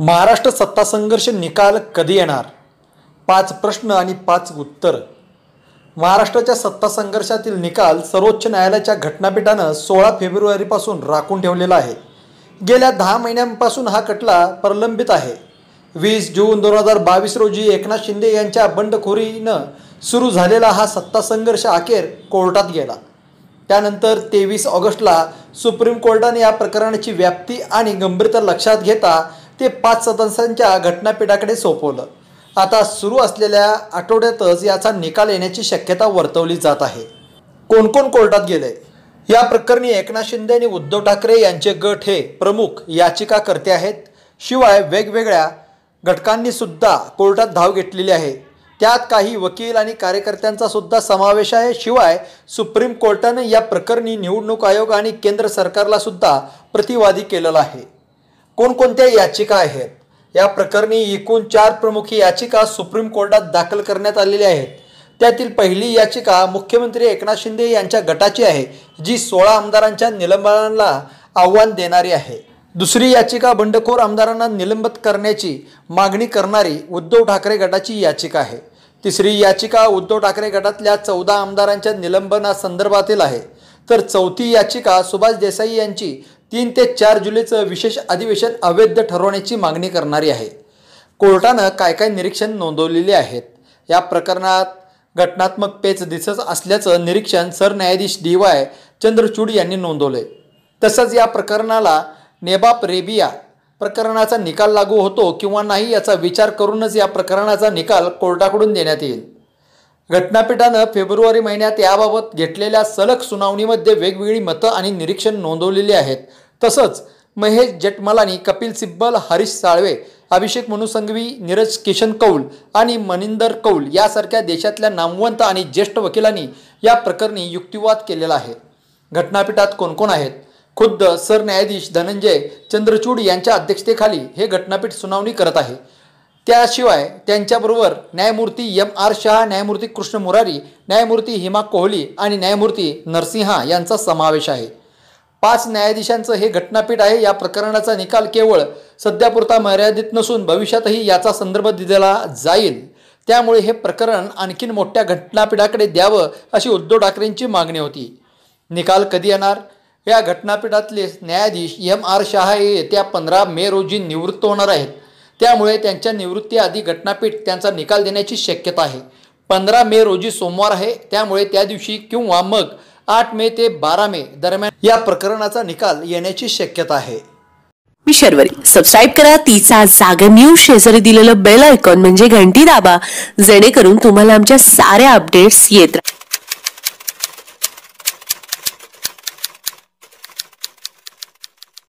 महाराष्ट्र सत्ता संघर्ष निकाल कधी येणार पाच प्रश्न आणि पाच उत्तर महाराष्ट्राच्या सत्ता संघर्षातील निकाल सर्वोच्च न्यायालयाच्या घटनापीठानं सोळा फेब्रुवारीपासून राखून ठेवलेला आहे गेल्या दहा महिन्यांपासून हा खटला प्रलंबित आहे वीस जून दोन हजार बावीस रोजी एकनाथ शिंदे यांच्या बंडखोरीनं सुरू झालेला हा सत्ता संघर्ष अखेर कोर्टात गेला त्यानंतर तेवीस ऑगस्टला सुप्रीम कोर्टाने या प्रकरणाची व्याप्ती आणि गंभीरता लक्षात घेता ते पाच सदस्यांच्या घटनापीठाकडे सोपवलं आता सुरू असलेल्या आठवड्यातच याचा निकाल येण्याची शक्यता वर्तवली जात आहे कोणकोण कोर्टात गेले या प्रकरणी एकनाथ शिंदे आणि उद्धव ठाकरे यांचे गट हे प्रमुख याचिकाकर्ते आहेत शिवाय वेगवेगळ्या घटकांनी सुद्धा कोर्टात धाव घेतलेली आहे त्यात काही वकील आणि कार्यकर्त्यांचा सुद्धा समावेश आहे शिवाय सुप्रीम कोर्टाने या प्रकरणी निवडणूक आयोग आणि केंद्र सरकारला सुद्धा प्रतिवादी केलेला आहे कोणकोणत्या याचिका आहेत या प्रकरणी एकूण चार प्रमुख याचिका सुप्रीम कोर्टात दाखल करण्यात आलेल्या आहेत त्यातील पहिली याचिका मुख्यमंत्री एकनाथ शिंदे यांच्या गटाची आहे जी सोळा आमदारांच्या निलंबनाला आव्हान देणारी आहे दुसरी याचिका बंडखोर आमदारांना निलंबित करण्याची मागणी करणारी उद्धव ठाकरे गटाची याचिका आहे तिसरी याचिका उद्धव ठाकरे गटातल्या चौदा आमदारांच्या निलंबनासंदर्भातील आहे तर चौथी याचिका सुभाष देसाई यांची तीन ते चार जुलैचं विशेष अधिवेशन अवैध ठरवण्याची मागणी करणारी आहे कोर्टानं काय काय निरीक्षण नोंदवलेले आहेत या प्रकरणात घटनात्मक पेच दिसत असल्याचं निरीक्षण सरन्यायाधीश डी वाय चंद्रचूड यांनी नोंदवलंय तसंच या प्रकरणाला नेबाप रेबिया प्रकरणाचा निकाल लागू होतो किंवा नाही याचा विचार करूनच या प्रकरणाचा निकाल कोर्टाकडून देण्यात येईल घटनापीठानं फेब्रुवारी महिन्यात याबाबत घेतलेल्या सलग सुनावणीमध्ये वेगवेगळी मतं आणि निरीक्षण नोंदवलेली आहेत तसंच महेश जेठमलानी कपिल सिब्बल हरीश साळवे अभिषेक मनुसंघवी नीरज किशन कौल आणि मनिंदर कौल यासारख्या देशातल्या नामवंत आणि ज्येष्ठ वकिलांनी या प्रकरणी युक्तिवाद केलेला आहे घटनापीठात कोणकोण आहेत खुद्द सरन्यायाधीश धनंजय चंद्रचूड यांच्या अध्यक्षतेखाली हे घटनापीठ सुनावणी करत आहे त्याशिवाय त्यांच्याबरोबर न्यायमूर्ती एम आर शाह न्यायमूर्ती कृष्ण मुरारी न्यायमूर्ती हिमा कोहली आणि न्यायमूर्ती नरसिंहा यांचा समावेश आहे पाच न्यायाधीशांचं हे घटनापीठ आहे या प्रकरणाचा निकाल केवळ सध्यापुरता मर्यादित नसून भविष्यातही याचा संदर्भ दिलेला जाईल त्यामुळे हे प्रकरण आणखीन मोठ्या घटनापीठाकडे द्यावं अशी उद्धव ठाकरेंची मागणी होती निकाल कधी येणार या घटनापीठातले न्यायाधीश एम आर शहा हे येत्या पंधरा मे रोजी निवृत्त होणार आहेत त्यामुळे त्यांच्या निवृत्तीआधी घटनापीठ त्यांचा निकाल देण्याची शक्यता आहे पंधरा मे रोजी सोमवार आहे त्यामुळे त्या दिवशी किंवा मग आठ मे ते बारा मे दरम्यान या प्रकरणाचा निकाल येण्याची शक्यता आहे मी शर्वरी सबस्क्राईब करा तिचा जागर न्यूज शेजारी दिलेलं बेल आयकॉन म्हणजे घंटी दाबा जेणेकरून तुम्हाला आमच्या साऱ्या अपडेट्स येत